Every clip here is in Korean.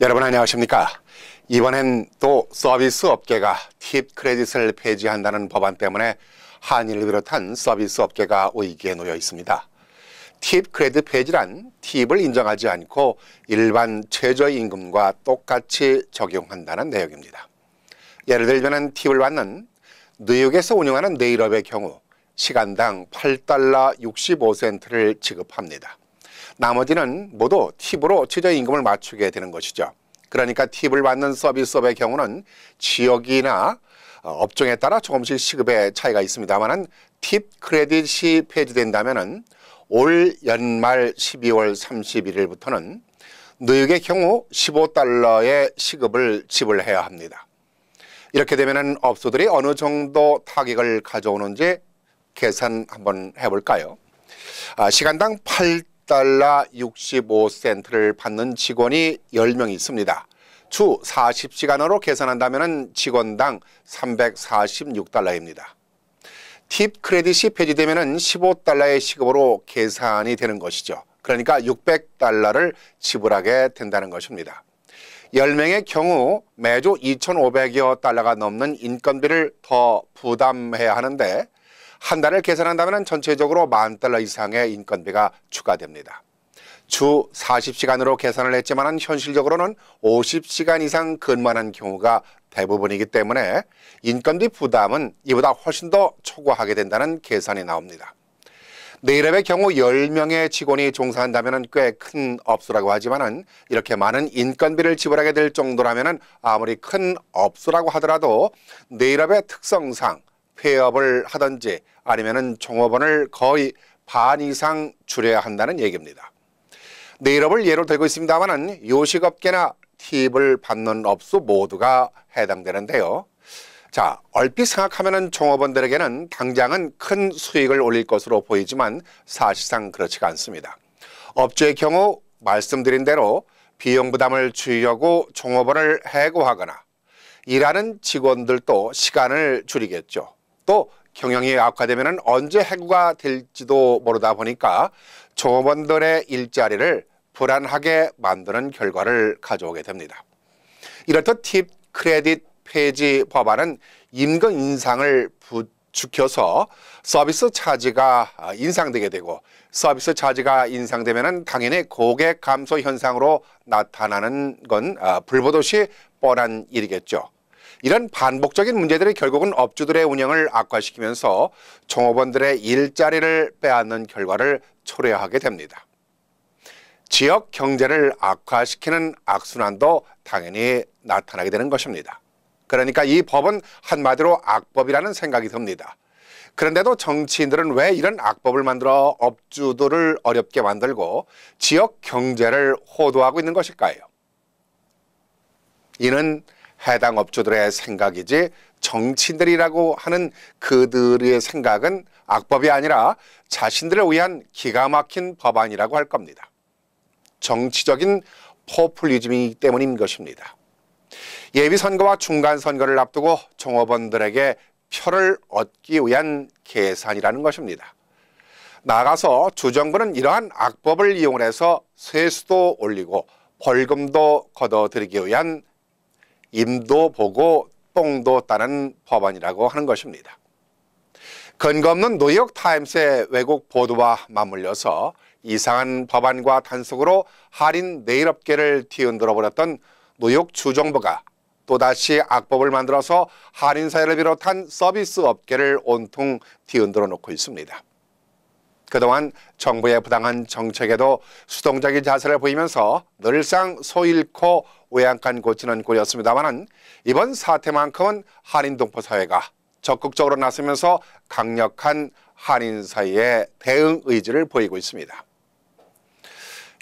여러분 안녕하십니까 이번엔 또 서비스 업계가 팁 크레딧을 폐지한다는 법안 때문에 한일을 비롯한 서비스 업계가 위기에 놓여 있습니다 팁 크레딧 폐지란 팁을 인정하지 않고 일반 최저임금과 똑같이 적용한다는 내용입니다 예를 들면 팁을 받는 뉴욕에서 운영하는 네일업의 경우 시간당 8달러 65센트를 지급합니다 나머지는 모두 팁으로 최저 임금을 맞추게 되는 것이죠. 그러니까 팁을 받는 서비스업의 경우는 지역이나 어, 업종에 따라 조금씩 시급의 차이가 있습니다만 팁 크레딧이 폐지된다면 올 연말 12월 31일부터는 뉴욕의 경우 15달러의 시급을 지불해야 합니다. 이렇게 되면 업소들이 어느 정도 타격을 가져오는지 계산 한번 해볼까요? 아, 시간당 8 1달러 65센트를 받는 직원이 10명이 있습니다. 주 40시간으로 계산한다면 직원당 346달러입니다. 팁 크레딧이 폐지되면 15달러의 시급으로 계산이 되는 것이죠. 그러니까 600달러를 지불하게 된다는 것입니다. 10명의 경우 매주 2,500여 달러가 넘는 인건비를 더 부담해야 하는데 한 달을 계산한다면 전체적으로 만 달러 이상의 인건비가 추가됩니다. 주 40시간으로 계산을 했지만 현실적으로는 50시간 이상 근무하는 경우가 대부분이기 때문에 인건비 부담은 이보다 훨씬 더 초과하게 된다는 계산이 나옵니다. 네이랩의 경우 10명의 직원이 종사한다면 꽤 큰 업소라고 하지만 이렇게 많은 인건비를 지불하게 될 정도라면 아무리 큰 업소라고 하더라도 네이랩의 특성상 폐업을 하든지 아니면은 종업원을 거의 반 이상 줄여야 한다는 얘기입니다. 내일업을 네, 예로 들고 있습니다만은 요식업계나 팁을 받는 업소 모두가 해당되는데요. 자, 얼핏 생각하면 종업원들에게는 당장은 큰 수익을 올릴 것으로 보이지만 사실상 그렇지가 않습니다. 업주의 경우 말씀드린 대로 비용 부담을 줄이려고 종업원을 해고하거나 일하는 직원들도 시간을 줄이겠죠. 또 경영이 악화되면 언제 해고가 될지도 모르다 보니까 종업원들의 일자리를 불안하게 만드는 결과를 가져오게 됩니다. 이렇듯 팁 크레딧 폐지 법안은 임금 인상을 부추켜서 서비스 차지가 아, 인상되게 되고 서비스 차지가 인상되면 당연히 고객 감소 현상으로 나타나는 건 아, 불보듯이 뻔한 일이겠죠. 이런 반복적인 문제들이 결국은 업주들의 운영을 악화시키면서 종업원들의 일자리를 빼앗는 결과를 초래하게 됩니다. 지역 경제를 악화시키는 악순환도 당연히 나타나게 되는 것입니다. 그러니까 이 법은 한마디로 악법이라는 생각이 듭니다. 그런데도 정치인들은 왜 이런 악법을 만들어 업주들을 어렵게 만들고 지역 경제를 호도하고 있는 것일까요? 이는 해당 업주들의 생각이지 정치인들이라고 하는 그들의 생각은 악법이 아니라 자신들을 위한 기가 막힌 법안이라고 할 겁니다. 정치적인 포퓰리즘이기 때문인 것입니다. 예비선거와 중간선거를 앞두고 종업원들에게 표를 얻기 위한 계산이라는 것입니다. 나가서 주정부는 이러한 악법을 이용해서 세수도 올리고 벌금도 걷어들이기 위한 임도 보고 뽕도 따는 법안이라고 하는 것입니다. 근거 없는 뉴욕 타임스의 외국 보도와 맞물려서 이상한 법안과 단속으로 할인 내일업계를 뒤흔들어 버렸던 뉴욕 주정부가 또다시 악법을 만들어서 할인사회를 비롯한 서비스 업계를 온통 뒤흔들어 놓고 있습니다. 그동안 정부의 부당한 정책에도 수동적인 자세를 보이면서 늘상 소잃고 외양간 고치는 꼴이었습니다만은 이번 사태만큼은 한인 동포 사회가 적극적으로 나서면서 강력한 한인 사이의 대응 의지를 보이고 있습니다.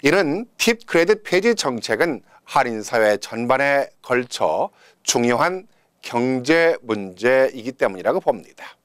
이런 팁 크레딧 폐지 정책은 한인 사회 전반에 걸쳐 중요한 경제 문제이기 때문이라고 봅니다.